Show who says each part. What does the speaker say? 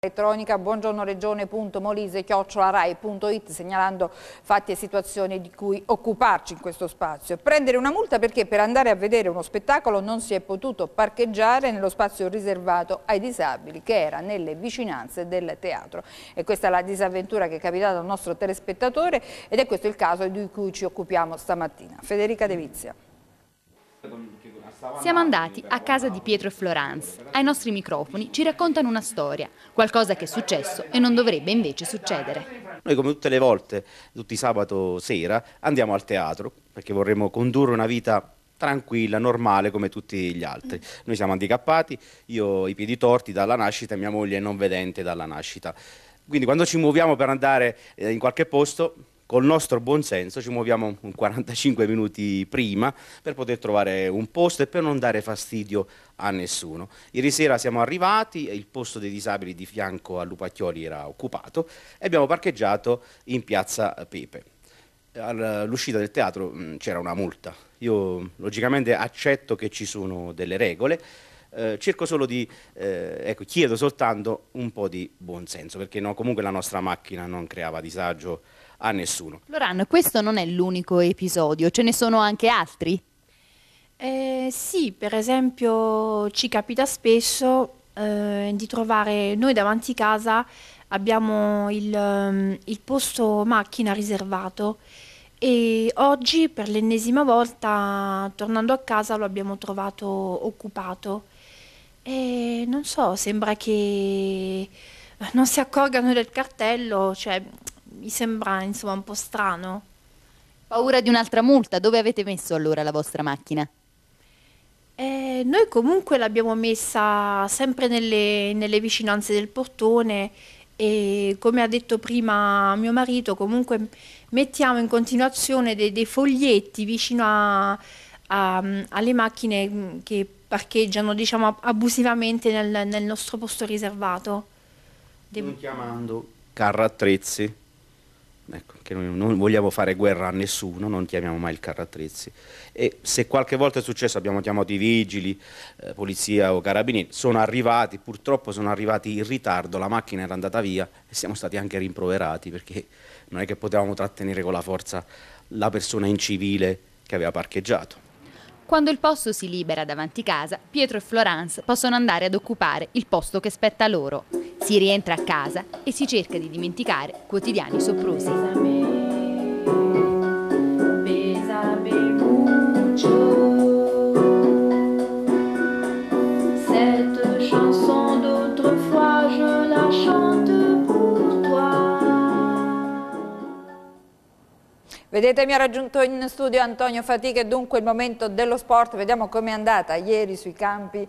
Speaker 1: elettronica buongiornoregione.molise.rai.it segnalando fatti e situazioni di cui occuparci in questo spazio. Prendere una multa perché per andare a vedere uno spettacolo non si è potuto parcheggiare nello spazio riservato ai disabili che era nelle vicinanze del teatro. E questa è la disavventura che è capitata al nostro telespettatore ed è questo il caso di cui ci occupiamo stamattina. Federica De Vizia.
Speaker 2: Siamo andati a casa di Pietro e Florence. Ai nostri microfoni ci raccontano una storia, qualcosa che è successo e non dovrebbe invece succedere.
Speaker 3: Noi come tutte le volte, tutti i sabato sera, andiamo al teatro perché vorremmo condurre una vita tranquilla, normale come tutti gli altri. Noi siamo handicappati, io ho i piedi torti dalla nascita e mia moglie è non vedente dalla nascita. Quindi quando ci muoviamo per andare eh, in qualche posto col nostro buonsenso ci muoviamo 45 minuti prima per poter trovare un posto e per non dare fastidio a nessuno. Ieri sera siamo arrivati, il posto dei disabili di fianco a Lupacchioli era occupato e abbiamo parcheggiato in piazza Pepe all'uscita del teatro mm, c'era una multa. Io logicamente accetto che ci sono delle regole, eh, cerco solo di, eh, ecco, chiedo soltanto un po' di buonsenso, perché no, comunque la nostra macchina non creava disagio a nessuno.
Speaker 2: Loran, questo non è l'unico episodio, ce ne sono anche altri?
Speaker 4: Eh, sì, per esempio ci capita spesso eh, di trovare noi davanti casa abbiamo il, um, il posto macchina riservato e oggi per l'ennesima volta tornando a casa lo abbiamo trovato occupato. E non so, sembra che eh, non si accorgano del cartello, cioè mi sembra insomma un po' strano.
Speaker 2: Paura di un'altra multa, dove avete messo allora la vostra macchina?
Speaker 4: Eh, noi comunque l'abbiamo messa sempre nelle, nelle, vicinanze del portone e come ha detto prima mio marito comunque mettiamo in continuazione dei, dei foglietti vicino a, a, alle macchine mm, che parcheggiano diciamo, abusivamente nel, nel, nostro posto riservato. De- non
Speaker 3: chiamando carro attrezzi, ecco, che noi non vogliamo fare guerra a nessuno, non chiamiamo mai il carro attrezzi. E se qualche volta è successo abbiamo chiamato i vigili, eh, polizia o carabinieri, sono arrivati, purtroppo sono arrivati in ritardo, la macchina era andata via e siamo stati anche rimproverati perché non è che potevamo trattenere con la forza la persona incivile che aveva parcheggiato.
Speaker 2: Quando il posto si libera davanti casa, Pietro e Florence possono andare ad occupare il posto che spetta loro. Si rientra a casa e si cerca di dimenticare quotidiani soprusi.
Speaker 1: Vedete mi ha raggiunto in studio Antonio Fatica e dunque il momento dello sport, vediamo com'è andata ieri sui campi